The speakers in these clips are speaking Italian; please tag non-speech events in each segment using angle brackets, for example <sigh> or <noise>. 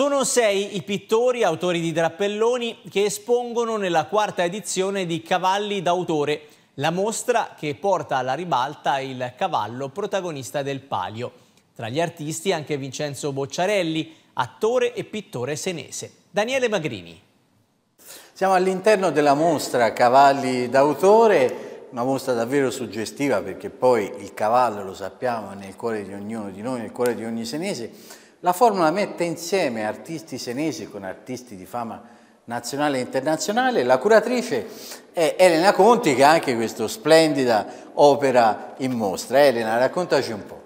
Sono sei i pittori, autori di drappelloni, che espongono nella quarta edizione di Cavalli d'autore, la mostra che porta alla ribalta il cavallo protagonista del palio. Tra gli artisti anche Vincenzo Bocciarelli, attore e pittore senese. Daniele Magrini. Siamo all'interno della mostra Cavalli d'autore una mostra davvero suggestiva perché poi il cavallo, lo sappiamo, è nel cuore di ognuno di noi, nel cuore di ogni senese la formula mette insieme artisti senesi con artisti di fama nazionale e internazionale. La curatrice è Elena Conti che ha anche questa splendida opera in mostra. Elena, raccontaci un po'.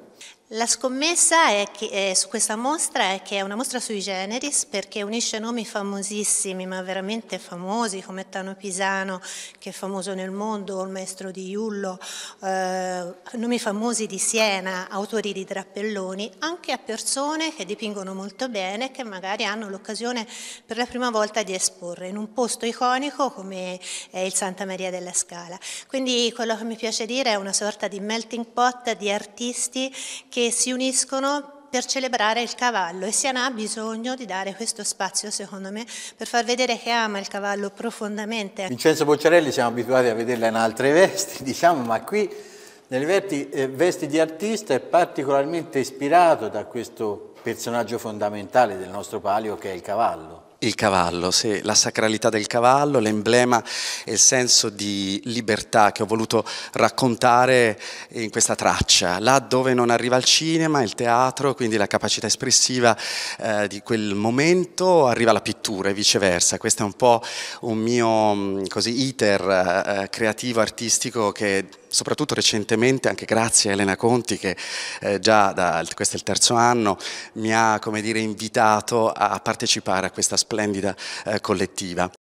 La scommessa è che, è, eh, su questa mostra è che è una mostra sui generis perché unisce nomi famosissimi, ma veramente famosi come Tano Pisano, che è famoso nel mondo, o il maestro di Iullo, eh, nomi famosi di Siena, autori di drappelloni, anche a persone che dipingono molto bene e che magari hanno l'occasione per la prima volta di esporre in un posto iconico come è il Santa Maria della Scala. Quindi quello che mi piace dire è una sorta di melting pot di artisti che si uniscono per celebrare il cavallo e Siana ha bisogno di dare questo spazio, secondo me, per far vedere che ama il cavallo profondamente. Vincenzo Bocciarelli siamo abituati a vederla in altre vesti, <laughs> diciamo, ma qui nelle vesti, eh, vesti di artista è particolarmente ispirato da questo personaggio fondamentale del nostro palio che è il cavallo il cavallo, sì, la sacralità del cavallo, l'emblema e il senso di libertà che ho voluto raccontare in questa traccia, là dove non arriva il cinema, il teatro, quindi la capacità espressiva eh, di quel momento arriva la pittura e viceversa, questo è un po' un mio mm, così, iter eh, eh, creativo, artistico che soprattutto recentemente, anche grazie a Elena Conti che eh, già da questo è il terzo anno mi ha dire, invitato a partecipare a questa splendida eh, collettiva.